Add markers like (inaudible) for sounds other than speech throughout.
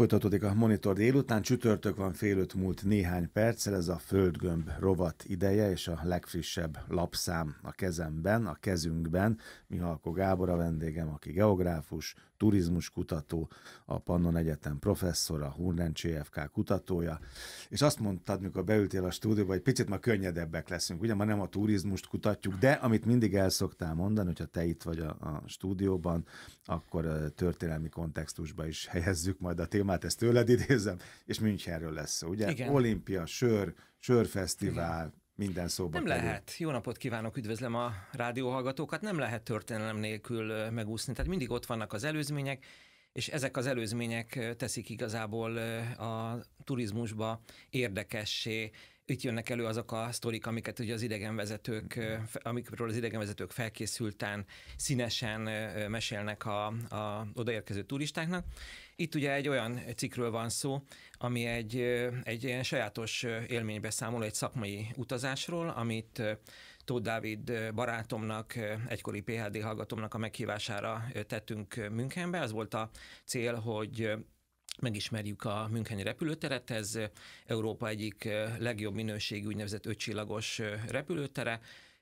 Folytatódik a Monitor délután, csütörtök van fél öt múlt néhány perccel, ez a Földgömb rovat ideje és a legfrissebb lapszám a kezemben, a kezünkben. Mihalko Gábor a vendégem, aki geográfus, turizmus kutató, a Pannon Egyetem professzora, Hurnen CFK kutatója, és azt mondtad, mikor beültél a stúdióba, hogy picit ma könnyedebbek leszünk, ugye ma nem a turizmust kutatjuk, de amit mindig el szoktál mondani, hogyha te itt vagy a, a stúdióban, akkor történelmi kontextusba is helyezzük majd a témát, számát, ezt tőled idézem, és Münchenről lesz szó, ugye? Igen. Olimpia, sör, sörfesztivál, Igen. minden szóba Nem kerül. lehet. Jó napot kívánok, üdvözlöm a rádióhallgatókat. Nem lehet történelem nélkül megúszni. Tehát mindig ott vannak az előzmények, és ezek az előzmények teszik igazából a turizmusba érdekessé. Itt jönnek elő azok a sztorik, amiket ugye az idegenvezetők, amikről az idegenvezetők felkészülten, színesen mesélnek a, a odaérkező turistáknak, itt ugye egy olyan cikkről van szó, ami egy, egy ilyen sajátos élménybe számol egy szakmai utazásról, amit Tóth Dávid barátomnak, egykori PHD hallgatómnak a meghívására tettünk Münchenbe. Az volt a cél, hogy megismerjük a Müncheni repülőteret, ez Európa egyik legjobb minőségű úgynevezett ötcsillagos repülőtere,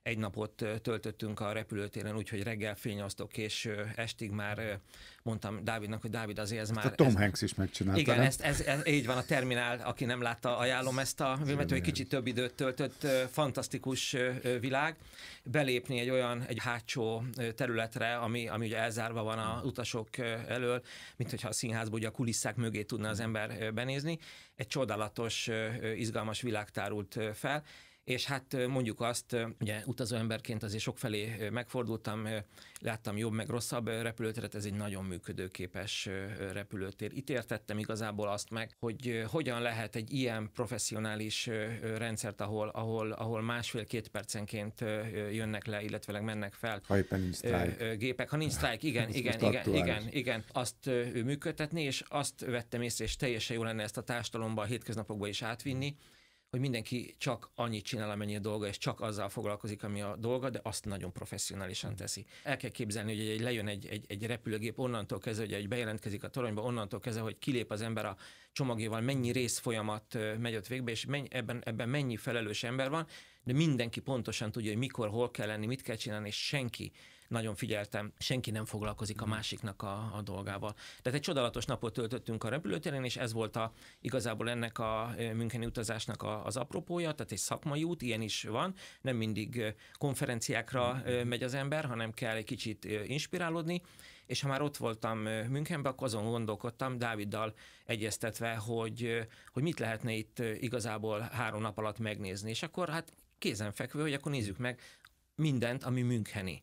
egy napot töltöttünk a repülőtéren, úgyhogy reggel fényasztok és estig már mondtam Dávidnak, hogy Dávid azért ez már... a Tom ez, Hanks is megcsinálta. Igen, ezt, ez, ez, így van, a Terminál, aki nem látta, ajánlom ezt a filmet, hogy kicsit több időt töltött, fantasztikus világ. Belépni egy olyan, egy hátsó területre, ami, ami ugye elzárva van a hmm. utasok elől, mint hogyha a színházból ugye a kulisszák mögé tudna az ember benézni. Egy csodálatos, izgalmas világ tárult fel, és hát mondjuk azt, ugye utazó emberként azért sokfelé megfordultam, láttam jobb meg rosszabb repülőteret, ez egy nagyon működőképes repülőtér. Itt értettem igazából azt meg, hogy hogyan lehet egy ilyen professzionális rendszert, ahol, ahol, ahol másfél-két percenként jönnek le, illetve mennek fel ha éppen nincs gépek. Ha nincs sztrájk, igen, igen, igen, igen, igen, azt működtetni, és azt vettem észre, és teljesen jó lenne ezt a társadalomban, a hétköznapokban is átvinni, hogy mindenki csak annyit csinál, amennyi a dolga, és csak azzal foglalkozik, ami a dolga, de azt nagyon professzionálisan hmm. teszi. El kell képzelni, hogy egy, lejön egy, egy, egy repülőgép onnantól kezdve, hogy egy bejelentkezik a toronyba, onnantól kezdve, hogy kilép az ember a csomagjával, mennyi részfolyamat megy ott végbe, és mennyi, ebben, ebben mennyi felelős ember van, de mindenki pontosan tudja, hogy mikor, hol kell lenni, mit kell csinálni, és senki nagyon figyeltem, senki nem foglalkozik a mhm. másiknak a, a dolgával. Tehát egy csodálatos napot töltöttünk a repülőtéren, és ez volt a, igazából ennek a Müncheni utazásnak a, az apropója, tehát egy szakmai út, ilyen is van, nem mindig konferenciákra mhm. megy az ember, hanem kell egy kicsit inspirálódni, és ha már ott voltam Münchenben, akkor azon gondolkodtam, Dáviddal egyeztetve, hogy, hogy mit lehetne itt igazából három nap alatt megnézni, és akkor hát kézenfekvő, hogy akkor nézzük meg mindent, ami Müncheni.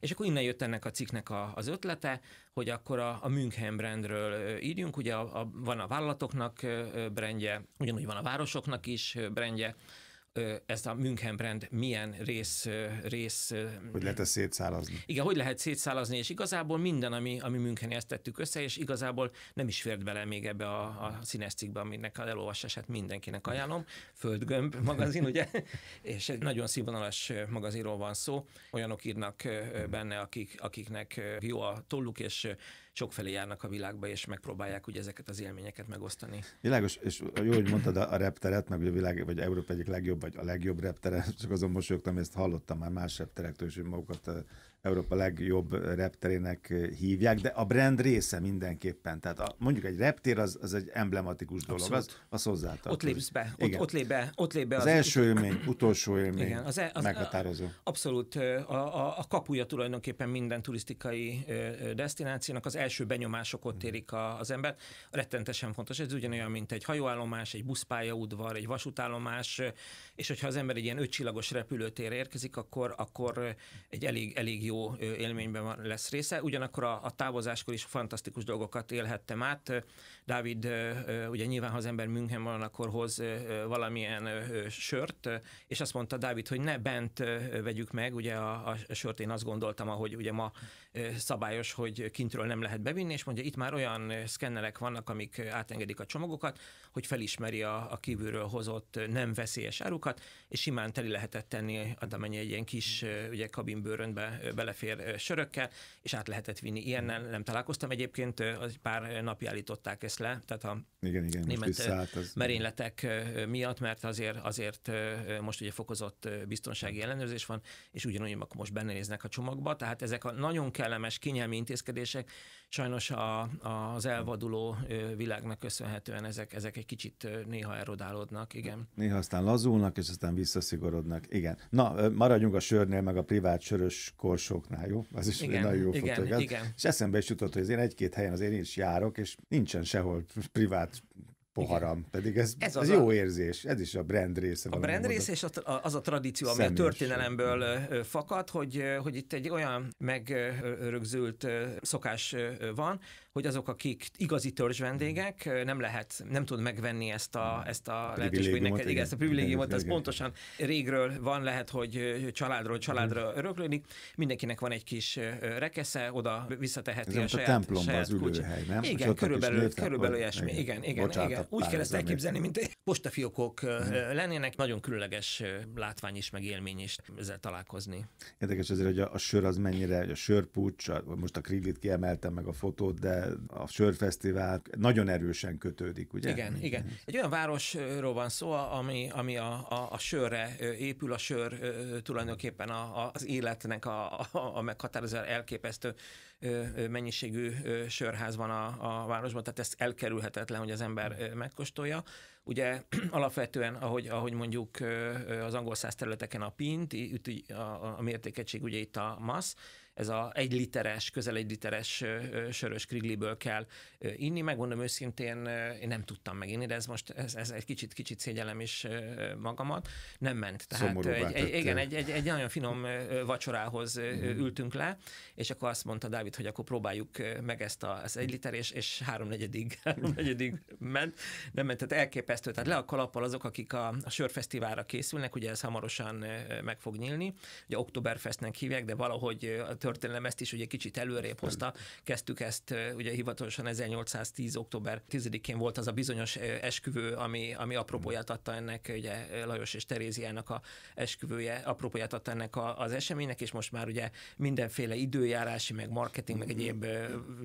És akkor innen jött ennek a cikknek a, az ötlete, hogy akkor a, a München brandről írjunk, ugye a, a, van a vállalatoknak brandje, ugyanúgy van a városoknak is brandje, ez a München brand milyen rész... rész hogy lehet ezt szétszálazni? Igen, hogy lehet szétszálazni, és igazából minden, ami, ami München ezt tettük össze, és igazából nem is fért bele még ebbe a, a színeszcikbe, aminek a elolvasását mindenkinek ajánlom. Földgömb magazin, ugye? (laughs) és egy nagyon színvonalas magazinról van szó. Olyanok írnak benne, akik, akiknek jó a tolluk, és sokfelé járnak a világba, és megpróbálják ugye ezeket az élményeket megosztani. Világos, és jó, hogy mondtad a repteret, meg a világ, vagy Európa egyik legjobb vagy a legjobb repteren, (laughs) csak azon mosolyogtam, ezt hallottam már más repterektől és hogy magukat eh, Európa legjobb repterének hívják, de a brand része mindenképpen. Tehát a, mondjuk egy reptér az, az egy emblematikus dolog, az, az hozzátartozik. Ott lépsz be, ott, ott lép be. Ott lép be az, az első élmény, utolsó élmény, igen, az, az, meghatározó. Abszolút a, a, a kapuja tulajdonképpen minden turisztikai destinációnak, az első benyomások ott mhm. érik a, az ember. Rettentesen fontos, ez ugyanolyan, mint egy hajóállomás, egy buszpályaudvar, egy vasútállomás, és hogyha az ember egy ilyen ötcsillagos repülőtérre érkezik, akkor, akkor egy elég, elég jó jó élményben van, lesz része. Ugyanakkor a, a távozáskor is fantasztikus dolgokat élhettem át. Dávid, ugye nyilván, ha az ember München van, akkor hoz valamilyen sört, és azt mondta Dávid, hogy ne bent vegyük meg, ugye a, a sört én azt gondoltam, ahogy ugye ma szabályos, hogy kintről nem lehet bevinni, és mondja, itt már olyan szkennerek vannak, amik átengedik a csomagokat, hogy felismeri a, a kívülről hozott nem veszélyes árukat, és simán teli lehetett tenni, hát amennyi egy ilyen kis ugye, kabinbőrönbe belefér sörökkel, és át lehetett vinni. Ilyennel nem találkoztam egyébként, pár napja állították ezt le, tehát a igen, igen, német az... merényletek miatt, mert azért, azért most ugye fokozott biztonsági hát. ellenőrzés van, és ugyanúgy akkor most benéznek a csomagba, tehát ezek a nagyon kell kellemes, kényelmi intézkedések. Sajnos a, a, az elvaduló világnak köszönhetően ezek, ezek egy kicsit néha erodálódnak, igen. Néha aztán lazulnak, és aztán visszaszigorodnak, igen. Na, maradjunk a sörnél, meg a privát sörös korsóknál, jó? Az is igen, nagyon jó igen, fotó, igen. És eszembe is jutott, hogy én egy-két helyen azért én is járok, és nincsen sehol privát poharam, Igen. pedig ez, ez, ez jó a, érzés, ez is a brand része. A brand része, és az a tradíció, ami Személyes. a történelemből fakad, hogy, hogy itt egy olyan megrögzült szokás van, hogy azok, akik igazi törzs vendégek, hmm. nem lehet, nem tud megvenni ezt a, hmm. ezt a lehetőséget, neked, igen, ezt a privilégiumot, ez pontosan régről van, lehet, hogy családról családra hmm. öröklődik, mindenkinek van egy kis rekesze, oda visszateheti ez a saját, templomba saját az ülőhely, nem? Igen, és körülbelül, körülbelül ilyesmi, igen, igen, igen. Bocsánat, igen. Úgy kell ezt elképzelni, mint egy postafiókok lennének, nagyon különleges látvány is, meg élmény is ezzel találkozni. Érdekes azért, hogy a, a sör az mennyire, a sörpucs, a, most a krillit kiemeltem meg a fotót, de a sörfesztivál nagyon erősen kötődik, ugye? Igen, igen. Egy olyan városról van szó, ami, ami a, a, a sörre épül, a sör tulajdonképpen a, a, az életnek a, a, a meghatározó elképesztő mennyiségű sörház van a, a városban, tehát ezt elkerülhetetlen, hogy az ember megkóstolja. Ugye (clears throat) alapvetően, ahogy, ahogy mondjuk az angol száz területeken a pint, a, a, a mértékegység ugye itt a masz, ez a egy literes, közel egy literes sörös krigliből kell inni. Megmondom őszintén, én nem tudtam meginni, de ez most ez, ez egy kicsit, kicsit szégyellem is magamat. Nem ment. Tehát egy, egy, igen, egy, egy, egy nagyon finom vacsorához mhm. ültünk le, és akkor azt mondta Dávid, hogy akkor próbáljuk meg ezt a, az egy liter, és, és háromnegyedig, (laughs) háromnegyedig ment. Nem ment, tehát elképesztő. Tehát le a kalappal azok, akik a, a sörfesztiválra készülnek, ugye ez hamarosan meg fog nyílni. Ugye Oktoberfestnek hívják, de valahogy történelem ezt is ugye kicsit előrébb hozta. Kezdtük ezt ugye hivatalosan 1810. október 10-én volt az a bizonyos esküvő, ami, ami apropóját adta ennek, ugye Lajos és Teréziának a esküvője apropóját adta ennek a, az eseménynek, és most már ugye mindenféle időjárási, meg marketing, meg mhm. egyéb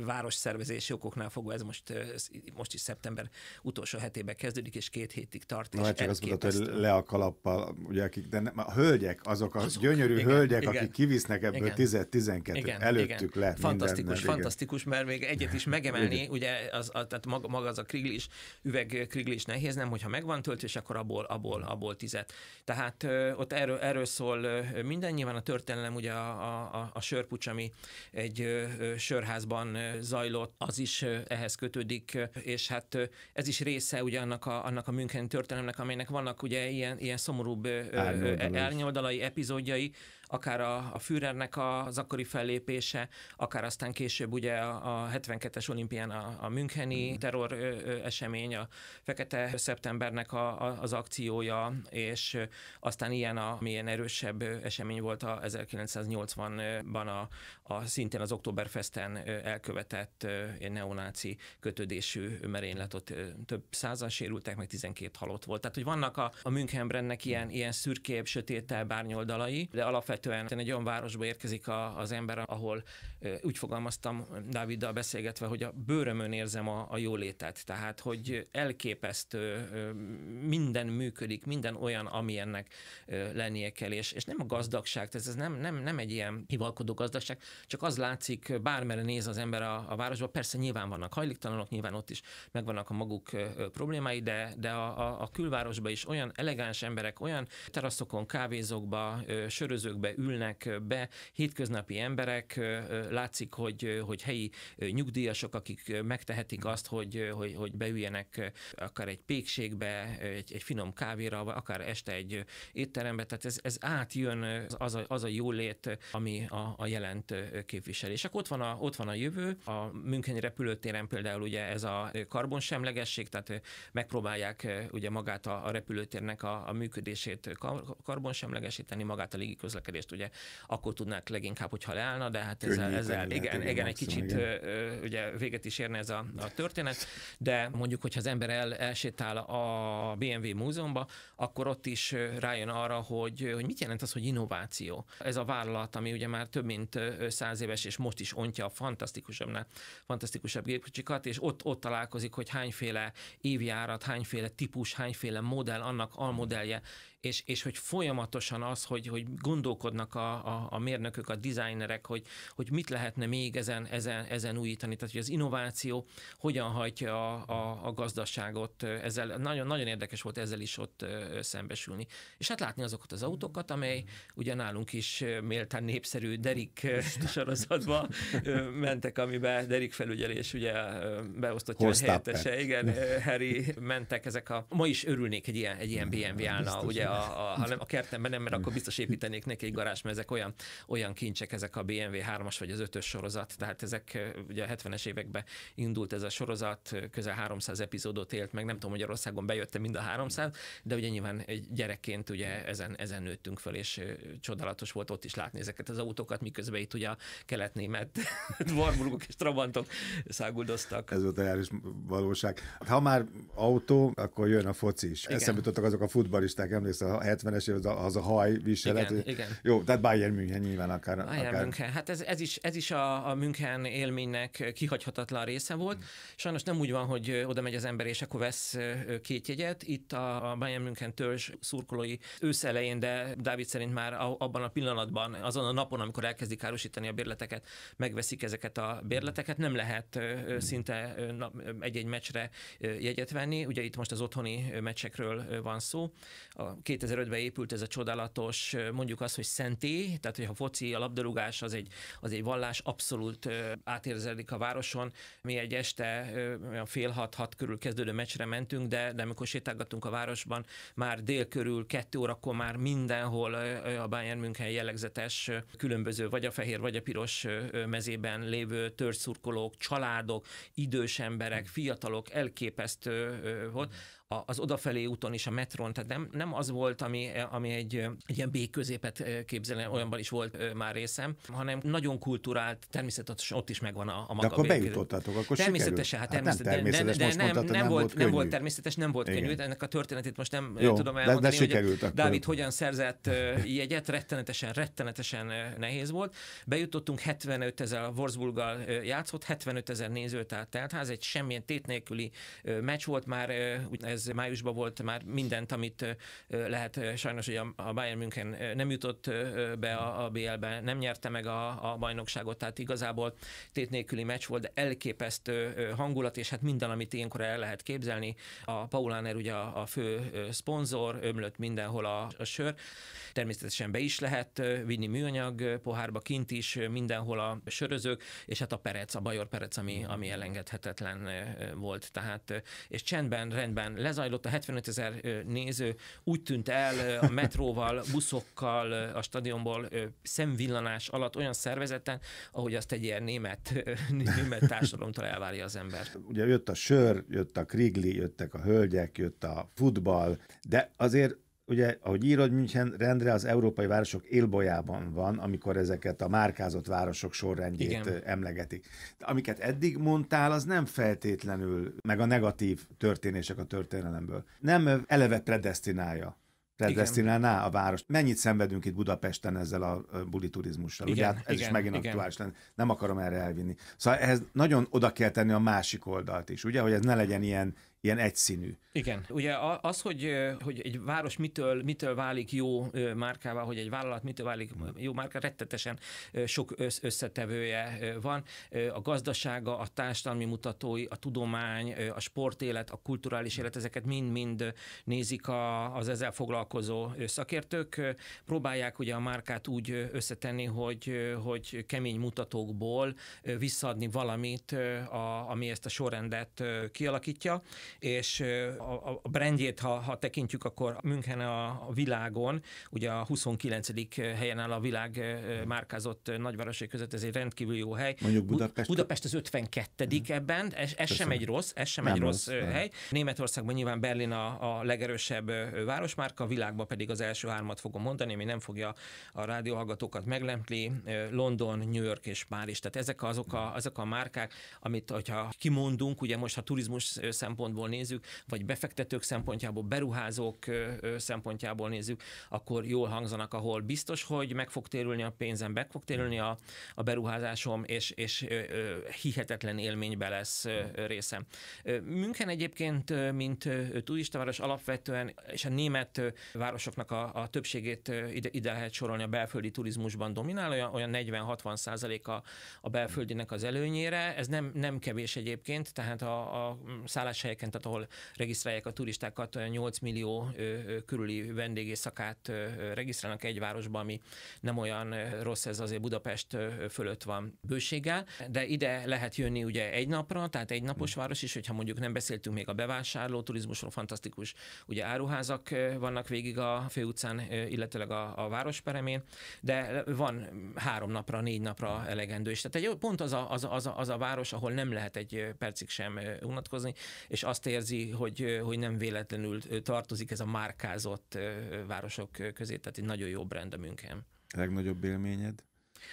városszervezési okoknál fogva ez most, most is szeptember utolsó hetében kezdődik, és két hétig tart. Na, hát csak azt mondod, hogy le a kalappal, ugye, akik, de nem, a hölgyek, azok a azok, gyönyörű igen, hölgyek, igen, akik kivisznek ebből 10 12 igen, előttük igen. lett. Fantasztikus, minden, fantasztikus, mert még egyet is megemelni, igen. ugye az, a, tehát maga, az a kriglis, üveg kriglis nehéz, nem, hogyha megvan töltés, akkor abból, abból, abból tizet. Tehát ott erről, erről szól minden, nyilván a történelem ugye a, a, a sörpucs, ami egy sörházban zajlott, az is ehhez kötődik, és hát ez is része ugye annak a, annak a München történelemnek, amelynek vannak ugye ilyen, ilyen szomorúbb elnyoldalai, epizódjai, akár a, a Führernek az akkori fellépése, akár aztán később ugye a, a 72-es olimpián a, a Müncheni mhm. terror esemény, a Fekete Szeptembernek a, a, az akciója, és aztán ilyen a milyen erősebb esemény volt a 1980-ban a, a szintén az Oktoberfesten elkövetett neonáci kötődésű merénylet, ott több százan sérültek, meg 12 halott volt. Tehát, hogy vannak a, a Münchenbrennek ilyen, mhm. ilyen szürkébb, sötéttel bárnyoldalai, de alapvetően alapvetően egy olyan városba érkezik a, az ember, ahol úgy fogalmaztam Dáviddal beszélgetve, hogy a bőrömön érzem a, a jólétet. Tehát, hogy elképesztő, minden működik, minden olyan, ami ennek lennie kell, és, és nem a gazdagság, tehát ez nem, nem, nem egy ilyen hivalkodó gazdagság, csak az látszik, bármere néz az ember a, a városba, persze nyilván vannak hajléktalanok, nyilván ott is megvannak a maguk problémái, de, de a, a, a külvárosban is olyan elegáns emberek, olyan teraszokon, kávézókba, sörözőkbe épületekbe ülnek be hétköznapi emberek, látszik, hogy, hogy helyi nyugdíjasok, akik megtehetik azt, hogy, hogy, hogy beüljenek akár egy pékségbe, egy, egy finom kávéra, vagy akár este egy étterembe, tehát ez, ez átjön az a, az a jólét, ami a, a jelent képvisel. És akkor ott van a, ott van a jövő, a Müncheni repülőtéren például ugye ez a karbonsemlegesség, tehát megpróbálják ugye magát a, a repülőtérnek a, a működését karbonsemlegesíteni, magát a légiközlekedést kérdést, ugye akkor tudnák leginkább, hogyha leállna, de hát ezzel, ezzel igen, hát igen, igen, egy kicsit igen. ugye véget is érne ez a, a történet, de mondjuk, hogyha az ember el, elsétál a BMW múzeumba, akkor ott is rájön arra, hogy, hogy mit jelent az, hogy innováció. Ez a vállalat, ami ugye már több mint száz éves, és most is ontja a fantasztikusabbnál, fantasztikusabb gépkocsikat, és ott, ott találkozik, hogy hányféle évjárat, hányféle típus, hányféle modell, annak almodellje, és, és hogy folyamatosan az, hogy, hogy gondolkodnak a, a, a mérnökök, a designerek, hogy, hogy mit lehetne még ezen, ezen, ezen újítani, tehát hogy az innováció hogyan hajtja a, a, a gazdaságot, ezzel nagyon, nagyon érdekes volt ezzel is ott szembesülni. És hát látni azokat az autókat, amely ugye nálunk is méltán népszerű Derik sorozatba mentek, amiben Derik felügyelés ugye beosztottja Hoztap a helyettese, igen, Harry mentek ezek a, ma is örülnék egy ilyen, egy ilyen BMW állna, ugye a, a, hanem a kertemben nem, mert akkor biztos építenék neki egy garázs, mert ezek olyan, olyan kincsek, ezek a BMW 3-as vagy az 5-ös sorozat, tehát ezek ugye a 70-es években indult ez a sorozat, közel 300 epizódot élt meg, nem tudom, Magyarországon bejöttem mind a 300, de ugye nyilván gyerekként ugye ezen, ezen nőttünk föl, és csodálatos volt ott is látni ezeket az autókat, miközben itt ugye a kelet-német (laughs) Warburgok és Trabantok száguldoztak. Ez volt a járás valóság. Ha már autó, akkor jön a foci is. Igen. Eszembe azok a futbalisták, emlékszem, emlékszel, a 70-es év, az a, az a hajviselet. Igen, igen. Jó, tehát Bayern München nyilván akár. Bayern akár... München. Hát ez, ez is, ez is a, a München élménynek kihagyhatatlan része volt. Hmm. Sajnos nem úgy van, hogy oda megy az ember, és akkor vesz két jegyet. Itt a, a Bayern München törzs szurkolói őszelején, de Dávid szerint már abban a pillanatban, azon a napon, amikor elkezdik árusítani a bérleteket, megveszik ezeket a bérleteket. Nem lehet szinte egy-egy meccsre jegyet venni. Ugye itt most az otthoni meccsekről van szó. A 2005-ben épült ez a csodálatos, mondjuk azt, hogy szenté. tehát hogyha foci, a labdarúgás az egy, az egy vallás, abszolút átérzelik a városon. Mi egy este olyan fél hat-hat körül kezdődő meccsre mentünk, de, de amikor sétálgattunk a városban, már dél körül kettő órakor már mindenhol a Bayern München jellegzetes különböző, vagy a fehér, vagy a piros mezében lévő törzszurkolók, családok, idős emberek, fiatalok elképesztő volt az odafelé úton is a metron, tehát nem, nem az volt, ami, ami egy, egy ilyen békközépet képzelni, olyanban is volt már részem, hanem nagyon kulturált, természetesen ott is megvan a, a maga De akkor bejutottatok, akkor Természetesen, hát, hát nem természetes, de, de, de nem, mondtad, nem, volt, nem volt természetes, nem volt Igen. könnyű, ennek a történetét most nem Jó, tudom elmondani, de, de hogy hogy Dávid hogyan szerzett jegyet, rettenetesen, rettenetesen nehéz volt. Bejutottunk 75 ezer, Wolfsburggal játszott, 75 ezer nézőt állt tehát ez egy semmilyen tét nélküli meccs volt már, ez ez májusban volt már mindent, amit lehet sajnos, hogy a Bayern München nem jutott be a BL-be, nem nyerte meg a, a bajnokságot, tehát igazából tét nélküli meccs volt, de elképesztő hangulat, és hát minden, amit ilyenkor el lehet képzelni. A Paulaner ugye a, a fő szponzor, ömlött mindenhol a, a sör, természetesen be is lehet vinni műanyag pohárba, kint is mindenhol a sörözők, és hát a perec, a Bajor perec, ami, ami elengedhetetlen volt. Tehát, és csendben, rendben le lezajlott a 75 ezer néző, úgy tűnt el a metróval, buszokkal a stadionból szemvillanás alatt olyan szervezeten, ahogy azt egy ilyen német, német társadalomtól elvárja az ember. Ugye jött a sör, jött a krigli, jöttek a hölgyek, jött a futball, de azért ugye, ahogy írod, München rendre az európai városok élbolyában van, amikor ezeket a márkázott városok sorrendjét Igen. emlegetik. De amiket eddig mondtál, az nem feltétlenül, meg a negatív történések a történelemből. Nem eleve predestinálja predestinálná a várost. Mennyit szenvedünk itt Budapesten ezzel a buli turizmussal? Igen, Ugye, hát ez igen, is megint igen. aktuális lenne. Nem akarom erre elvinni. Szóval ehhez nagyon oda kell tenni a másik oldalt is, ugye, hogy ez ne legyen ilyen ilyen egyszínű. Igen. Ugye az, hogy, hogy egy város mitől, mitől válik jó márkává, hogy egy vállalat mitől válik jó márká, rettetesen sok összetevője van. A gazdasága, a társadalmi mutatói, a tudomány, a sportélet, a kulturális élet, ezeket mind-mind nézik a, az ezzel foglalkozó szakértők. Próbálják ugye a márkát úgy összetenni, hogy, hogy kemény mutatókból visszaadni valamit, a, ami ezt a sorrendet kialakítja és a, a brandjét, ha, ha tekintjük, akkor München a, a világon, ugye a 29. helyen áll a világ márkázott nagyvárosi között, ez egy rendkívül jó hely. Mondjuk Budapest. Budapest az 52. uh mhm. ebben, ez, ez sem egy rossz, ez sem nem egy rossz, rossz hely. Németországban nyilván Berlin a, a legerősebb városmárka, a világban pedig az első hármat fogom mondani, ami nem fogja a rádióhallgatókat meglempli: London, New York és Párizs. Tehát ezek azok a, azok a márkák, amit, hogyha kimondunk, ugye most a turizmus szempontból szempontjából nézzük, vagy befektetők szempontjából, beruházók szempontjából nézzük, akkor jól hangzanak, ahol biztos, hogy meg fog térülni a pénzem, meg fog térülni a, a beruházásom, és, és hihetetlen élménybe lesz mm. részem. München egyébként, mint turistaváros alapvetően, és a német városoknak a, a többségét ide, ide lehet sorolni a belföldi turizmusban dominál, olyan, olyan 40-60 százalék a, a belföldinek az előnyére. Ez nem, nem kevés egyébként, tehát a, a szálláshelyeken tehát ahol regisztrálják a turistákat, 8 millió körüli vendégészakát regisztrálnak egy városban, ami nem olyan rossz, ez azért Budapest fölött van bőséggel, de ide lehet jönni ugye egy napra, tehát egy napos hmm. város is, hogyha mondjuk nem beszéltünk még a bevásárló turizmusról, fantasztikus, ugye áruházak vannak végig a főutcán, illetőleg a, a városperemén, de van három napra, négy napra elegendő is. Tehát egy, pont az a, az, a, az, a, az a város, ahol nem lehet egy percig sem unatkozni, és azt azt érzi, hogy, hogy nem véletlenül tartozik ez a márkázott városok közé, tehát egy nagyon jó brand a München. Legnagyobb élményed?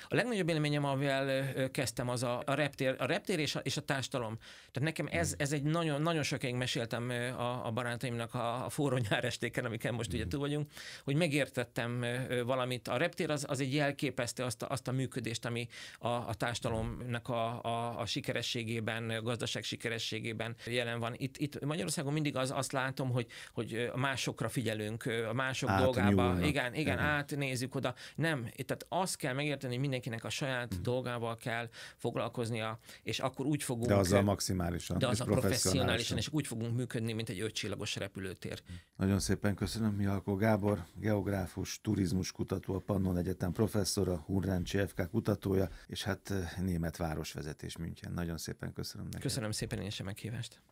A legnagyobb élményem, amivel kezdtem, az a, a reptér, a reptér és, a, és a társadalom. Tehát nekem ez, hmm. ez egy nagyon, nagyon sokáig meséltem a, a barátaimnak a, a forró nyárestéken, amiken most ugye hmm. túl vagyunk, hogy megértettem valamit. A reptér az, az egy jelképezte azt a, azt a működést, ami a, a társadalomnak a, a, a sikerességében, a gazdaság sikerességében jelen van. Itt, itt Magyarországon mindig az, azt látom, hogy, hogy másokra figyelünk, a mások átnyúlnak. dolgába, igen, igen, igen, átnézzük oda. Nem, tehát azt kell megérteni, hogy mindenkinek a saját mm. dolgával kell foglalkoznia, és akkor úgy fogunk... De azzal maximálisan, de azzal professzionálisan, és úgy fogunk működni, mint egy ötcsillagos repülőtér. Hmm. Nagyon szépen köszönöm Mihalko Gábor, geográfus, turizmus kutató, a Pannon Egyetem professzora, Hurrán CFK kutatója, és hát eh, német városvezetés München. Nagyon szépen köszönöm neked. Köszönöm szépen én is a meghívást.